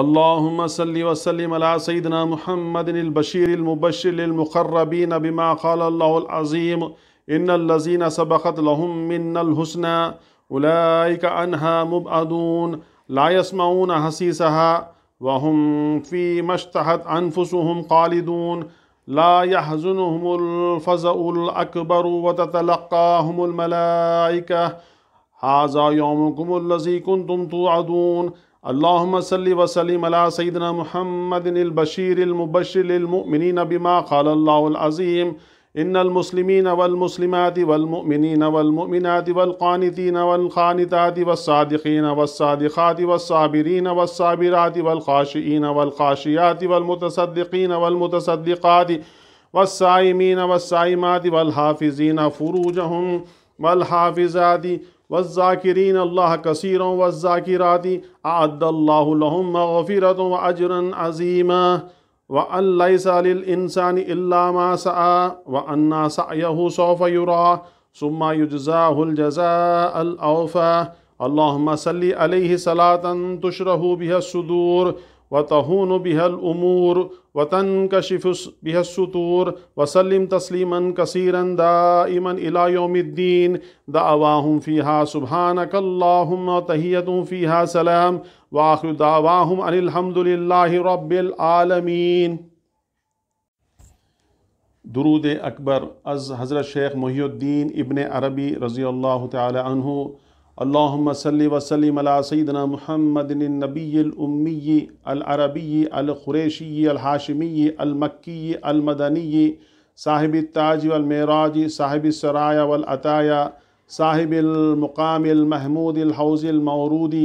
اللهم صل وسلم على سيدنا محمد البشير المبشر للمقربين بما قال الله العظيم إن الذين سبقت لهم منا الحسنى أولئك عنها مبعدون لا يسمعون حسيسها وهم ما اشتهت أنفسهم خالدون لا يحزنهم الفزع الأكبر وتتلقاهم الملائكة هذا يومكم الذي كنتم توعدون اللهم صل وسلم على سيدنا محمد البشير المبشر للمؤمنين بما قال الله العظيم إن المسلمين والمسلمات والمؤمنين والمؤمنات والقانتين والقانتات والصادقين والصادقات والصابرين والصابرات والخاشئين والخاشيات والمتصدقين والمتصدقات والصائمين والصائمات والحافظين فروجهم والحافظات والذاكرين الله كثيرا والذاكرات أعد الله لهم مغفرة وأجرا عظيما وأن ليس للإنسان إلا ما سعى وأن سعيه سوف يرى ثم يجزاه الجزاء الأوفى اللهم صل عليه صلاة تشره بها الصدور وتهون بها الأمور وتنكشف بها السطور وسلم تسليما كثيرا دائما إلى يوم الدين دعواهم فيها سبحانك اللهم تهية فيها سلام وآخر دعواهم أن الحمد لله رب العالمين درود أكبر از حضرت شيخ محي الدين ابن عربي رضي الله تعالى عنه اللهم صل وسلم على سيدنا محمد النبي الأمي العربي القريشي الهاشمي المكي المدني صاحب التاج والمعراج صاحب السرايا والعطايا صاحب المقام المحمود الحوز المورود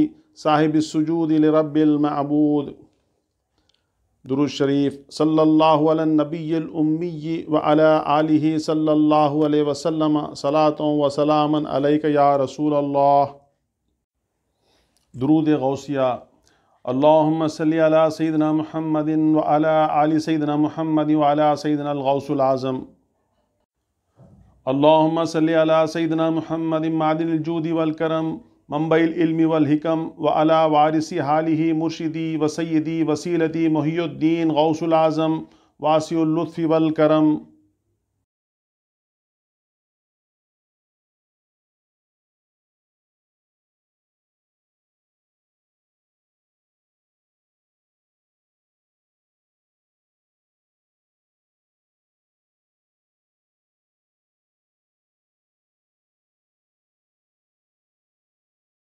صاحب السجود لرب المعبود درود شریف صلی اللہ علی النبی الامی وعلی آلہ صلی اللہ علیہ وسلم صلاة و سلام علیکہ یا رسول اللہ درود غوثیہ اللہم صلی علی سیدنا محمد وعلی آلی سیدنا محمد وعلی سیدنا الغوث العظم اللہم صلی علی سیدنا محمد معدل الجود والکرم ممبئی العلم والحکم و علا وارثی حالی مرشدی و سیدی وسیلتی محی الدین غوث العظم واسی اللطفی والکرم